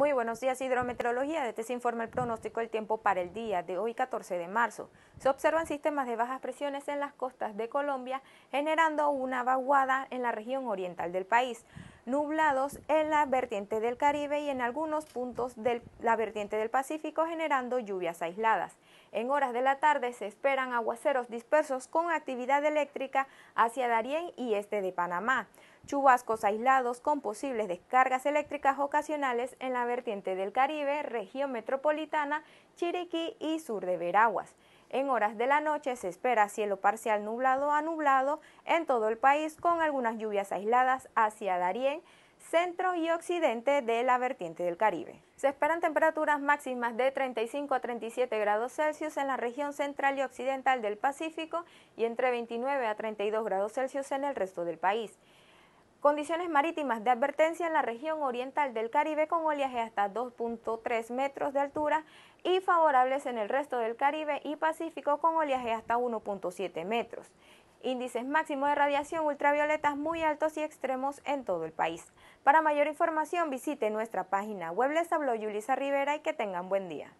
Muy buenos días, hidrometeorología. Desde se informa el pronóstico del tiempo para el día de hoy, 14 de marzo. Se observan sistemas de bajas presiones en las costas de Colombia, generando una vaguada en la región oriental del país, nublados en la vertiente del Caribe y en algunos puntos de la vertiente del Pacífico, generando lluvias aisladas. En horas de la tarde se esperan aguaceros dispersos con actividad eléctrica hacia Darién y este de Panamá chubascos aislados con posibles descargas eléctricas ocasionales en la vertiente del Caribe, región metropolitana, Chiriquí y sur de Veraguas. En horas de la noche se espera cielo parcial nublado a nublado en todo el país con algunas lluvias aisladas hacia Darién, centro y occidente de la vertiente del Caribe. Se esperan temperaturas máximas de 35 a 37 grados Celsius en la región central y occidental del Pacífico y entre 29 a 32 grados Celsius en el resto del país. Condiciones marítimas de advertencia en la región oriental del Caribe con oleaje hasta 2.3 metros de altura y favorables en el resto del Caribe y Pacífico con oleaje hasta 1.7 metros. Índices máximos de radiación ultravioleta muy altos y extremos en todo el país. Para mayor información visite nuestra página web. Les habló Yulisa Rivera y que tengan buen día.